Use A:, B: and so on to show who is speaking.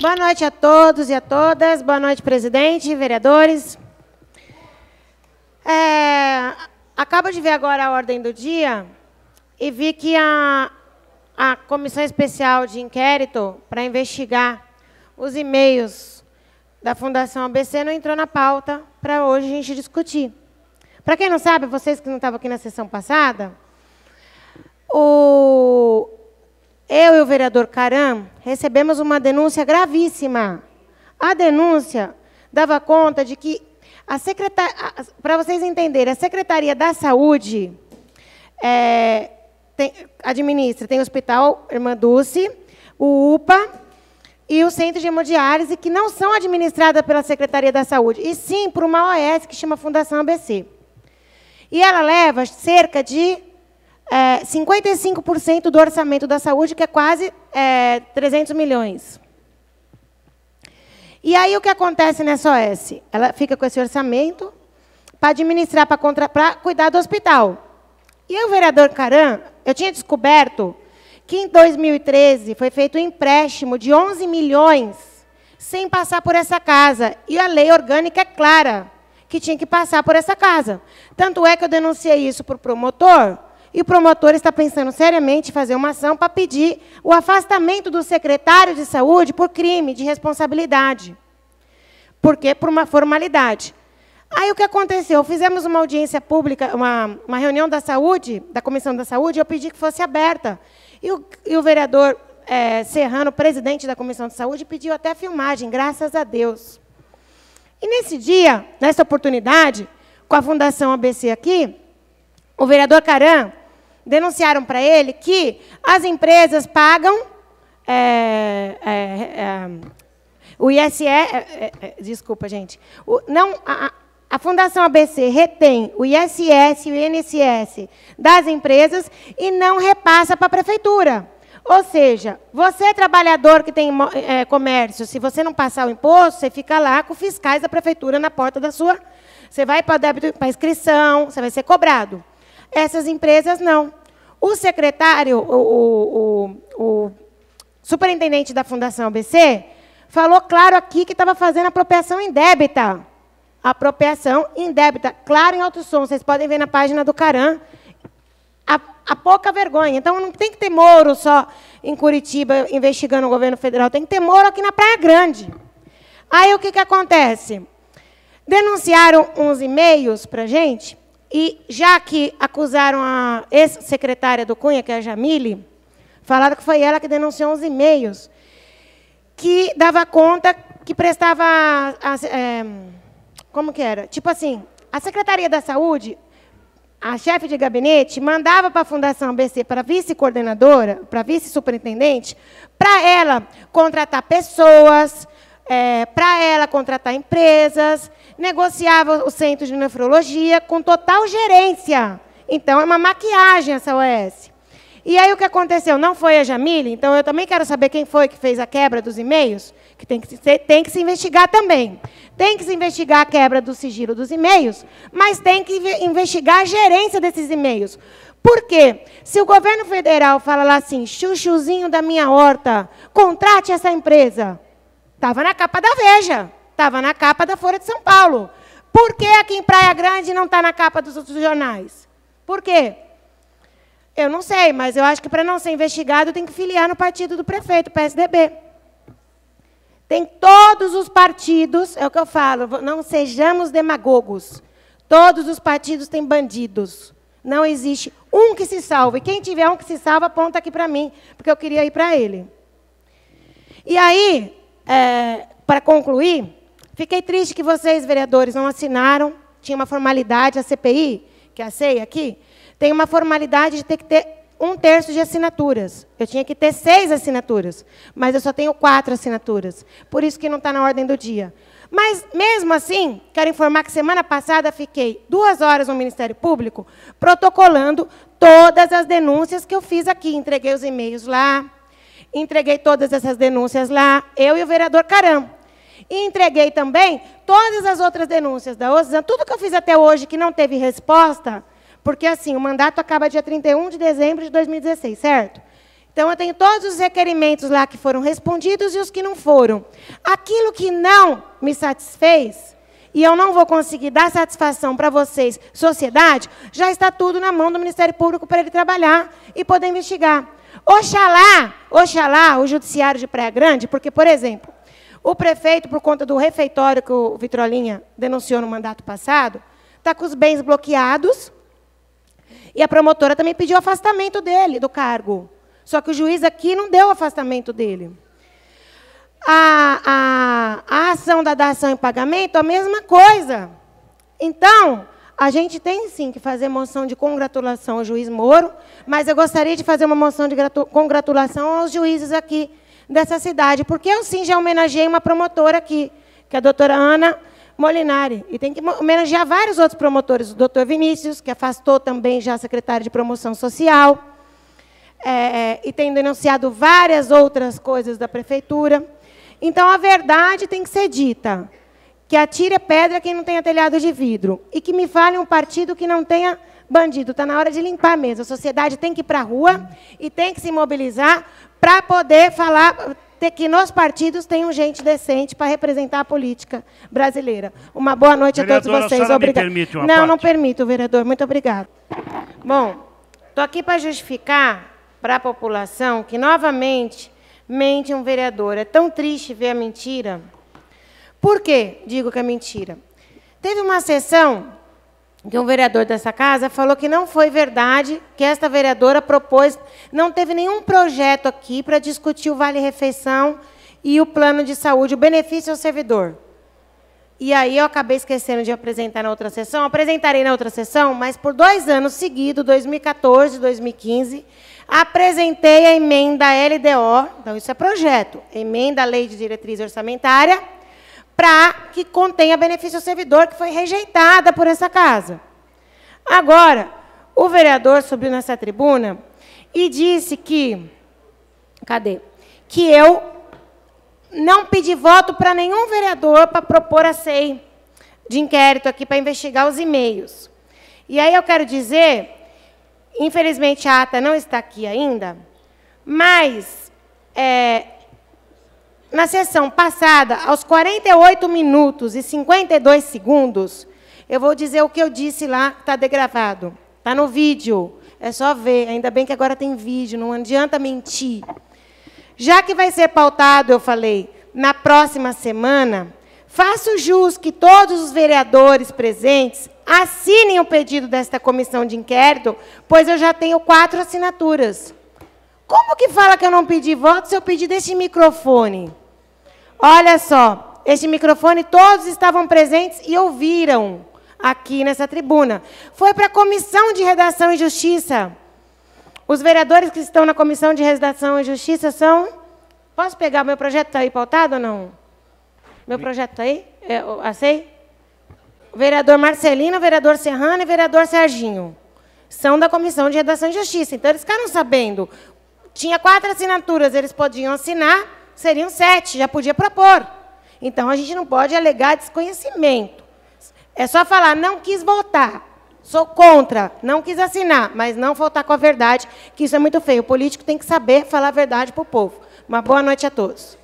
A: Boa noite a todos e a todas. Boa noite, presidente, vereadores. É, acabo de ver agora a ordem do dia e vi que a, a Comissão Especial de Inquérito para investigar os e-mails da Fundação ABC não entrou na pauta para hoje a gente discutir. Para quem não sabe, vocês que não estavam aqui na sessão passada, o, eu e o vereador Caram recebemos uma denúncia gravíssima. A denúncia dava conta de que a secretaria, para vocês entenderem, a Secretaria da Saúde é, tem, administra, tem o Hospital Irmã Dulce, o UPA e o Centro de Hemodiálise, que não são administradas pela Secretaria da Saúde, e sim por uma OS que chama Fundação ABC. E ela leva cerca de é, 55% do orçamento da saúde, que é quase é, 300 milhões. E aí o que acontece nessa SOS? Ela fica com esse orçamento para administrar, para, para cuidar do hospital. E o vereador Caran, eu tinha descoberto que em 2013 foi feito um empréstimo de 11 milhões sem passar por essa casa. E a lei orgânica é clara que tinha que passar por essa casa. Tanto é que eu denunciei isso para o promotor, e o promotor está pensando seriamente em fazer uma ação para pedir o afastamento do secretário de saúde por crime de responsabilidade. Porque por uma formalidade. Aí o que aconteceu? Fizemos uma audiência pública, uma, uma reunião da saúde, da Comissão da Saúde, e eu pedi que fosse aberta. E o, e o vereador é, Serrano, presidente da Comissão de Saúde, pediu até filmagem, graças a Deus. E nesse dia, nessa oportunidade, com a Fundação ABC aqui, o vereador Caran denunciaram para ele que as empresas pagam é, é, é, o ISE. É, é, é, desculpa, gente. O, não, a, a Fundação ABC retém o ISS e o INSS das empresas e não repassa para a prefeitura. Ou seja, você trabalhador que tem é, comércio, se você não passar o imposto, você fica lá com fiscais da prefeitura na porta da sua. Você vai para débito para inscrição, você vai ser cobrado. Essas empresas não. O secretário, o, o, o, o superintendente da Fundação ABC, falou claro aqui que estava fazendo apropriação indébita. Apropriação indébita, claro em alto som, vocês podem ver na página do Caram. A, a, pouca vergonha. Então não tem que ter Moro só em Curitiba investigando o governo federal, tem que ter Moro aqui na Praia Grande. Aí o que, que acontece? Denunciaram uns e-mails para a gente e já que acusaram a ex-secretária do Cunha, que é a Jamile, falaram que foi ela que denunciou os e-mails, que dava conta que prestava. A, a, é, como que era? Tipo assim, a Secretaria da Saúde, a chefe de gabinete, mandava para a Fundação BC para a vice-coordenadora, para a vice-superintendente, para ela contratar pessoas, é, para ela contratar empresas, negociava o centro de nefrologia com total gerência. Então, é uma maquiagem essa OS. E aí, o que aconteceu? Não foi a Jamile? Então, eu também quero saber quem foi que fez a quebra dos e-mails, que tem que, se, tem que se investigar também. Tem que se investigar a quebra do sigilo dos e-mails, mas tem que investigar a gerência desses e-mails. Por quê? Se o governo federal fala lá assim, chuchuzinho da minha horta, contrate essa empresa. Estava na capa da Veja. Estava na capa da Folha de São Paulo. Por que aqui em Praia Grande não está na capa dos outros jornais? Por quê? Eu não sei, mas eu acho que para não ser investigado tem que filiar no partido do prefeito, PSDB. Tem todos os partidos, é o que eu falo, não sejamos demagogos. Todos os partidos têm bandidos. Não existe um que se salve. Quem tiver um que se salva, aponta aqui para mim, porque eu queria ir para ele. E aí, é, para concluir, Fiquei triste que vocês, vereadores, não assinaram. Tinha uma formalidade, a CPI, que é a CEI aqui, tem uma formalidade de ter que ter um terço de assinaturas. Eu tinha que ter seis assinaturas, mas eu só tenho quatro assinaturas. Por isso que não está na ordem do dia. Mas, mesmo assim, quero informar que semana passada fiquei duas horas no Ministério Público protocolando todas as denúncias que eu fiz aqui. Entreguei os e-mails lá, entreguei todas essas denúncias lá, eu e o vereador caramba. E entreguei também todas as outras denúncias da OSAN, tudo que eu fiz até hoje que não teve resposta, porque assim, o mandato acaba dia 31 de dezembro de 2016, certo? Então eu tenho todos os requerimentos lá que foram respondidos e os que não foram. Aquilo que não me satisfez, e eu não vou conseguir dar satisfação para vocês, sociedade, já está tudo na mão do Ministério Público para ele trabalhar e poder investigar. Oxalá, oxalá o judiciário de Praia Grande, porque, por exemplo, o prefeito, por conta do refeitório que o Vitrolinha denunciou no mandato passado, está com os bens bloqueados. E a promotora também pediu afastamento dele do cargo. Só que o juiz aqui não deu afastamento dele. A, a, a ação da dação em pagamento, a mesma coisa. Então, a gente tem sim que fazer moção de congratulação ao juiz Moro, mas eu gostaria de fazer uma moção de congratulação aos juízes aqui dessa cidade. Porque eu sim já homenageei uma promotora aqui, que é a doutora Ana Molinari. E tem que homenagear vários outros promotores. O doutor Vinícius, que afastou também já a secretária de Promoção Social. É, é e tem denunciado várias outras coisas da prefeitura. Então, a verdade tem que ser dita que atire pedra quem não tenha telhado de vidro, e que me fale um partido que não tenha bandido. Está na hora de limpar mesmo. A sociedade tem que ir para a rua e tem que se mobilizar para poder falar que nos partidos tenham gente decente para representar a política brasileira. Uma boa noite a todos vocês. Obrigado. Não, parte. não permito, vereador. Muito obrigado. Bom, estou aqui para justificar para a população que, novamente, mente um vereador. É tão triste ver a mentira por que digo que é mentira? Teve uma sessão que um vereador dessa casa falou que não foi verdade que esta vereadora propôs, não teve nenhum projeto aqui para discutir o vale-refeição e o plano de saúde, o benefício ao servidor. E aí eu acabei esquecendo de apresentar na outra sessão. Apresentarei na outra sessão, mas por dois anos seguidos, 2014 e 2015, apresentei a emenda LDO, então isso é projeto, emenda à Lei de Diretriz Orçamentária, para que contenha benefício ao servidor, que foi rejeitada por essa casa. Agora, o vereador subiu nessa tribuna e disse que. Cadê? Que eu não pedi voto para nenhum vereador para propor a SEI de inquérito aqui para investigar os e-mails. E aí eu quero dizer, infelizmente a ata não está aqui ainda, mas é, na sessão passada, aos 48 minutos e 52 segundos, eu vou dizer o que eu disse lá, está degravado. Está no vídeo. É só ver. Ainda bem que agora tem vídeo, não adianta mentir. Já que vai ser pautado, eu falei, na próxima semana, faço jus que todos os vereadores presentes assinem o pedido desta comissão de inquérito, pois eu já tenho quatro assinaturas. Como que fala que eu não pedi voto se eu pedi desse microfone? Olha só, esse microfone todos estavam presentes e ouviram aqui nessa tribuna. Foi para a Comissão de Redação e Justiça. Os vereadores que estão na Comissão de Redação e Justiça são. Posso pegar meu projeto tá aí pautado ou não? Meu projeto tá aí? É, acei? vereador Marcelino, vereador Serrano e vereador Serginho. São da Comissão de Redação e Justiça. Então, eles ficaram sabendo tinha quatro assinaturas, eles podiam assinar, seriam sete, já podia propor. Então, a gente não pode alegar desconhecimento. É só falar, não quis votar, sou contra, não quis assinar, mas não faltar com a verdade, que isso é muito feio. O político tem que saber falar a verdade para o povo. Uma boa noite a todos.